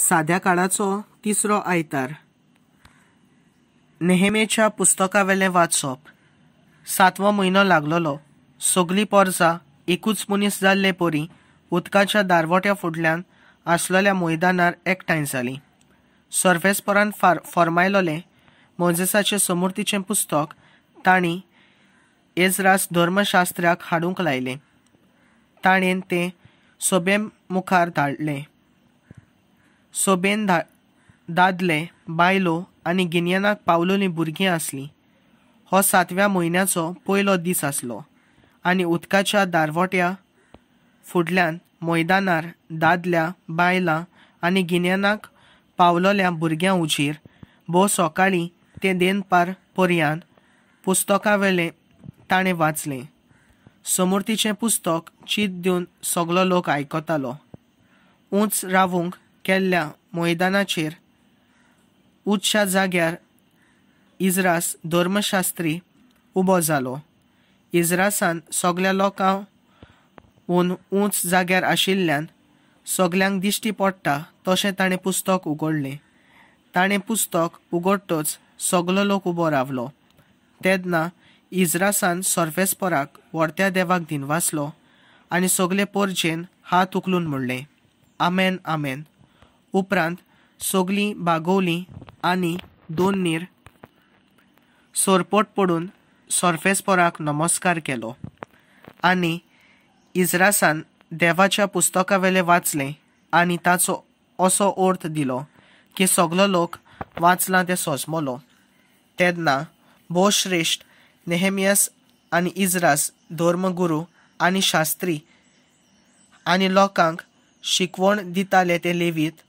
साध्या काळाचो तिसरो आयतार नेहेमेच्या पुस्तकावेले वाचप सातवो म्हयनो लागलोलो सगलीं पोरसां एकूच मनीस जाल्ले पोरी उदकाच्या दारवट्या फुडल्यान आसलेल्या मैदानार एकठांय जालीं सर्वेस्परान फार फर्मायलोलें मोजेसाचे समुर्तीचे पुस्तक तांणी एजरास धर्मशास्त्राक हाडूंक लायलें ताणेन ते सोबे मुखार धाडलें सोबेन दा दादले बायलो आणि गिन्यानाक पावलोलीं भुरगीं आसलीं हो सातव्या म्हयन्याचो पयलो दीस आसलो आणि उदकाच्या दारवट्या फुडल्यान मैदानार दादल्या बायलां आनी गिन्यानाक पावलोल्या भुरग्यां उजीर भोव सकाळी ते देनपार पर्यान पुस्तकावेले ताणें वाचलें समुर्तीचें पुस्तक चीत दिवन सगलो लोक आयकतालो उंच रावूंक केल्ल्या मैदानाचेर उच्चा जाग्यार इजरास धर्मशास्त्री उबो जालो इजरासान सगल्या उन उंच जाग्यार आशिल्ल्यान सगल्यांक दिश्टी पडटा तशें ताणें पुस्तक उगडलें ताणें पुस्तक उगडटच सगलो लोक उबो रावलो तेदना इज्रासान सर्वेस्पराक व्हरत्या देवाक दिनवासलो आनी सगले पोरजेन हात उखलून म्हणलें आमेन आमेन उपरांत सोगली बागोली आनी दोन नीर सोरपोट पडून सोर्फेस्पोराक नमस्कार केलो आनी इजरासान देवाच्या पुस्तकावेले वाचले आनी ताचो असो अर्थ दिलो की सगलो लोक वाचला ते सोजमलो तेन्ना भोश्रेश्ठ नेहेमियस आनी इजरास धर्मगुरू आनी शास्त्री आनी लोकांक शिकवण दिताले ते लेवीत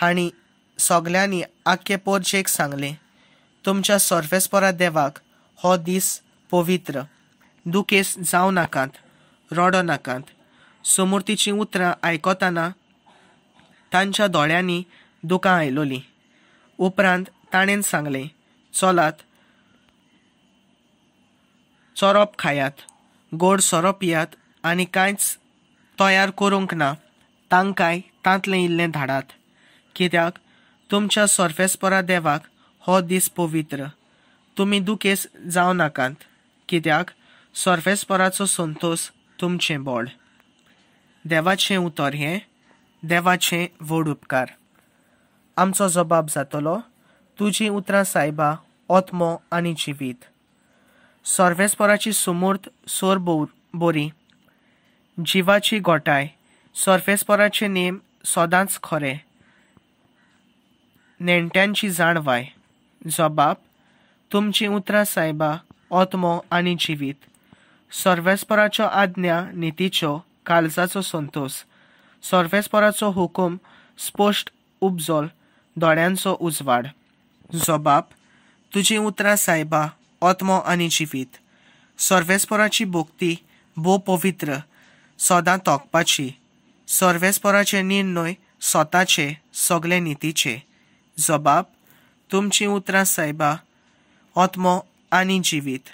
हांणी सोगल्यांनी आख्खे पोरजेक सांगले तुमच्या सोर्फेस्पोरा देवाक हो दीस पवित्र दुखेस जावं नाकात रडो नाकात समुर्तीची उतरां आयकतना तांच्या दोळ्यांनी दुकां आयलोलीं उपरांत ताणेन सांगले चलात चोरप खायात गोड सोरो पियात आनी कांयच तयार करूंक ना तांकांय तांतलें इल्लें धाडात कित्याक तुमच्या परा देवाक हो दीस पवित्र तुम्ही दुखेस जावं नाकात कित्याक सोर्फेस्पराचो संतोष तुमचें बोळ देवाचें उतर हें देवाचें व्हड उपकार आमचो जबाब जातलो तुझी उतरां सायबा ओत्मो आनी जिवीत सोर्फेस्पराची सुमूर्त सोर बोरी जिवाची गोठाय सोर्फेस्पराचें नेम सोदांच खरें नेणट्यांची जाणवाय जबाब तुमची उतरां सायबा ओत्मो आनी जिवीत सर्वेस्पराच्यो आज्ञा नितीच्यो काळजाचो संतोष सर्वेस्पराचो हुकूम स्पश्ट उबजोल दोळ्यांचो उजवाड जबाब तुजी उतरां सायबा ओत्मो आनी जिवीत सर्वेस्पराची भोक्ती भो पवित्र सदां तोखपाची सर्वेस्पराचे निर्णय स्वताचे सगळे नितीचे जबाब तुमची उतरां सायबा ओतमो आनी जिवीत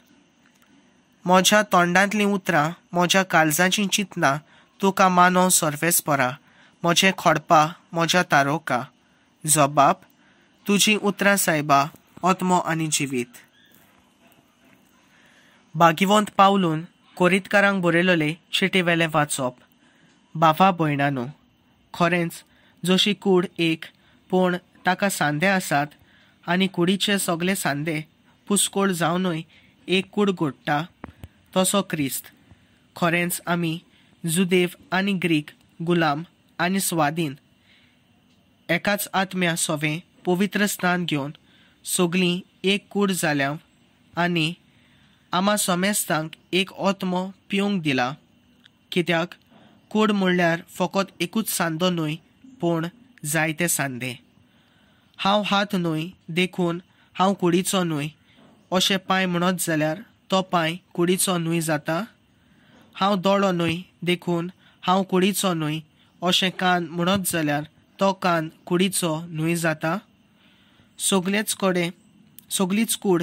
म्हज्या तोंडांतलीं उतरां म्हज्या काळजाचीं चिंतना तुका मानव सर्वेस्परा म्हजें खोडपा म्हज्या तारोका जबाब तुझी उतरां सायबा ओतमो आणि जिवीत बागिवंत पावलून कोरीतकारांक बरयलोलें चिटीवेलें वाचप बाफा भयणानू खरेंच जशी कूड एक पूण ताका सांदे आसात आनी कुडीचे सगळे सांदे पुसकोळ जावनय एक कूड घोडटा तसो क्रिस्त खरेंच आमी जुदेव आनी ग्रीक गुलाम आनी स्वाधीन एकाच आत्म्या सोवें पवित्र स्नान घेवन सगळी एक कूड जाल्या आनी आमा सोमेस्तांक एक ओत्मो पिवंक दिला कित्याक कूड म्हणल्यार फकत एकूच सांदो न्हय पूण जायते सांदे हांव हात न्हय देखून हांव कुडीचो न्हय अशें पांय म्हणत जाल्यार तो पांय कुडीचो न्हय जाता हांव दोळो न्हय देखून हांव कुडीचो न्हय अशें कान म्हणत जाल्यार तो कान कुडीचो न्हय जाता सगलेच कडे सगलीच कूड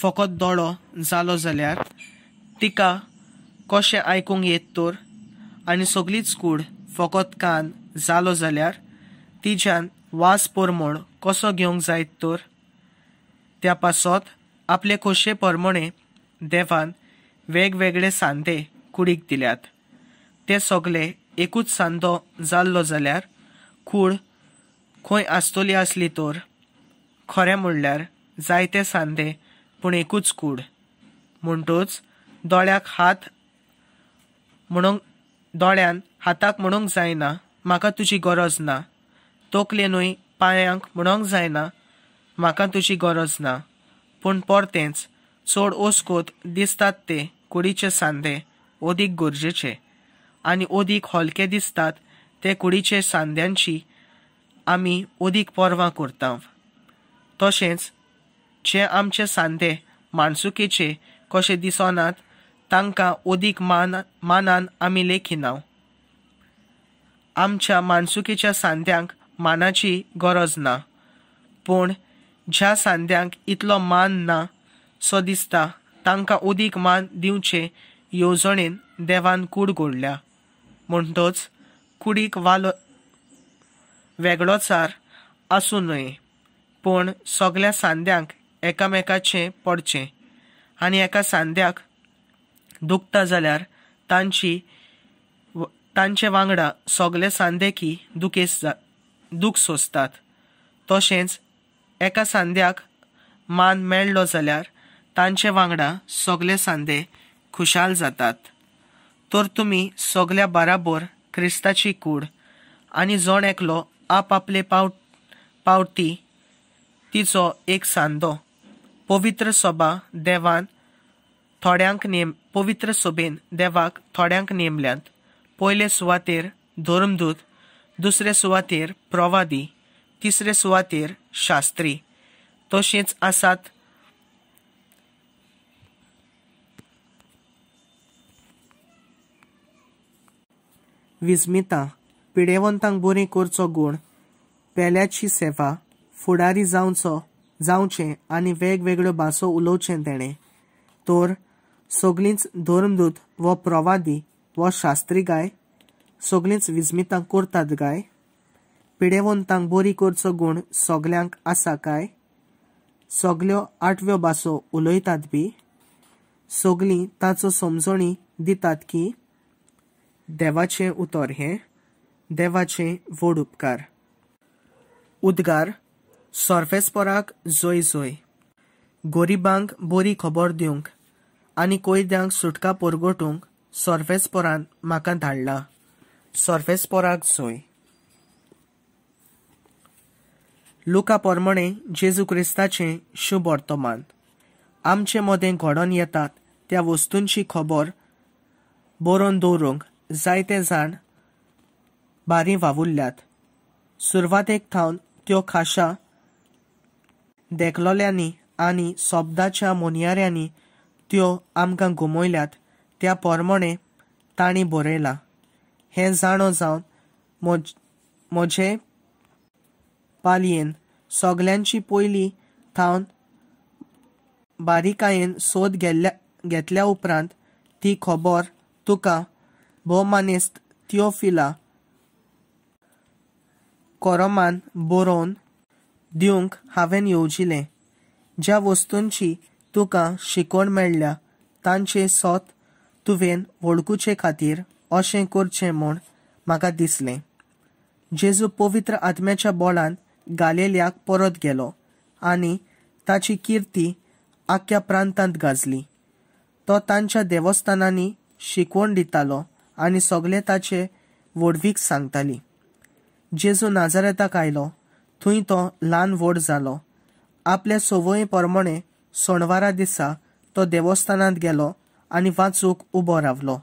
फकत दोळो जालो जाल्यार तिका कशें आयकूंक येत तर आनी सगलीच कूड फकत कान जालो जाल्यार तिच्यान वास पोरमोण कसो घेवंक जाय तर त्या पासत आपले खोशे परमणे देवान वेगवेगळे सांदे कुडीक दिल्यात ते सगळे एकूच सांदो जाल्लो जाल्यार कूड खंय आसतली आसली तर खरें म्हणल्यार जायते सांदे पूण एकूच कूड म्हणटूच दोळ्याक हात म्हणूंक दोळ्यान हाताक म्हणूंक जायना म्हाका तुजी गरज ना तोकलेनूय पांयांक म्हणोंक जायना म्हाका तुजी गरज ना पूण परतेंच चड ओसकोत दिसतात ते कुडीचे सांदे ओदीक गरजेचे आनी ओदीक हलके दिसतात ते कुडीचे सांद्यांची आमी ओदीक पर्वां करतां तशेंच जे आमचे सांदे माणसुकेचे कशे दिसोनात तांकां ओदीक मान मानान आमी लेखिना आमच्या माणसुकेच्या सांद्यांक मानाची गरज ना पूण ज्या सांद्यांक इतलो मान ना सो दिसता तांकां उदीक मान दिवचे येवजणेन देवान कूड गोडल्या म्हणटोच कुडीक वालो वेगळोचार आसूं न्हय पूण सगल्या सांद्यांक एकामेकाचें पड़चे, आनी एका सांद्याक दुखता जाल्यार तांची तांचे वांगडा सगले की दुखेस जा दूख सोंसतात तशेंच एका सांद्याक मान मेळ्ळो जाल्यार तांचे वांगडा सगले सांदे खुशाल जातात तर तुमी सगल्या बाराबोर क्रिस्ताची कूड आनी जण एकलो आप आपले पाव पावटी तिचो एक सांदो पवित्र सोबा देवान थोड्यांक नेम पवित्र सोबेन देवाक थोड्यांक नेमल्यात पयले सुवातेर धर्मदूत दुसरे सुवातेर प्रवादी तिसरे सुवातेर शास्त्री तशेंच आसात विस्मितां पिडेवंतांक बरी करचो गूण पेल्याची सेवा फुडारी जावचो जावचें आनी वेगवेगळ्यो भासो उलोवचें तेणें तर सगळींच धर्मदूत व प्रवादी व गाय सगळींच विजमितां करतात काय पिडेवंतांक बरी करचो गूण सोगल्यांक आसा काय सगल्यो आठव्यो भासो उलयतात बी सगलीं ताचो समजणी दितात की देवाचें उतर हें देवाचें व्हड उपकार उद्गार सोर्फेस्पराक जोय जोय गोरिबांक बरी खबर दिवंक आनी कोयद्यांक सुटका पोरगोटूंक सोर्फेस्पोरान म्हाका धाडला जोय लुका पोरमणें जेजू क्रिस्ताचें शुभ वर्तमान आमचे मदें घडोवन येतात त्या वस्तूंची खबर बरोवन दवरूंक जायते जाण बारी वावुरल्यात सुरवातेक थावन त्यो खाशा देखलोल्यांनी आनी शब्दाच्या मोनयाऱ्यांनी त्यो आमकां घुमयल्यात त्या पोरमणें तांणी बरयलां हे जाणो जावन म्हज म्हजे पालयेन सगल्यांची पयलीं थावन बारीकायेन सोद गेल्ल्या घेतल्या उपरांत ती खबर तुका भोवमानेस्त थियोफिला कोरोमान बरोवन दिवंक हांवें येवजिलें ज्या वस्तूंची तुका शिकवण मेळ्ळ्या तांचे सोत तुवें वळखुचे खातीर अशें करचें म्हूण म्हाका दिसलें जेजू पवित्र आत्म्याच्या बोलान गालेल्याक परत गेलो आनी ताची किर्ती आख्या प्रांतांत गाजली तो तांच्या देवस्थानांनी शिकवण दितालो आनी सगळे ताचे वडवीक सांगताली जेजू नाजारेताक आयलो थंय तो ल्हान व्हड जालो आपल्या सवये प्रमाणे सोणवारा दिसा तो देवस्थानांत गेलो आनी वाचूंक उबो रावलो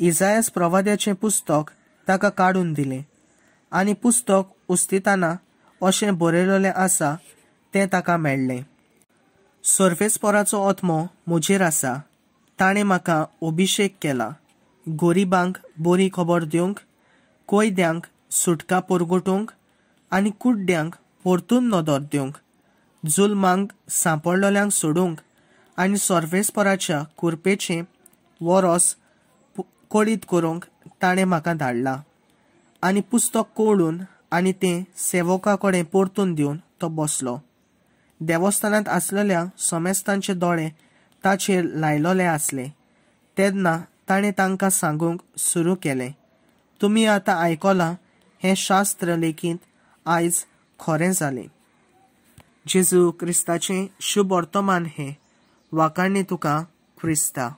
इजायस प्रवाद्याचे पुस्तक ताका काढून दिले आनी पुस्तक उस्तिताना अशें बरयलेलें आसा तें ताका मेळ्ळें सर्फेस्पोराचो ओत्मो म्हजेर आसा ताणें म्हाका अभिशेक केला गोरिबांक बरी खबर दिवंक कोयद्यांक सुटका पोरगुटूंक आनी कुड्ड्यांक परतून नदर दिवंक जुल्मांक सांपडलोल्यांक सोडूंक आनी सर्फेस्पोराच्या कुरपेचें वरस कळीत करूंक ताणें म्हाका धाडला आनी पुस्तक कोळून आनी तें सेवका कडेन परतून दिवन तो बसलो देवस्थानांत आसलेल्या समेस्तांचे दोळे ताचेर लायलोले आसले तेन्ना ताणें तांकां सांगूंक सुरू केले तुमी आतां आयकलां हें शास्त्र लेगीत आयज खरें जालें जेजू क्रिस्ताचें शुभ वर्तमान हें वाकाणी तुका क्रिस्ता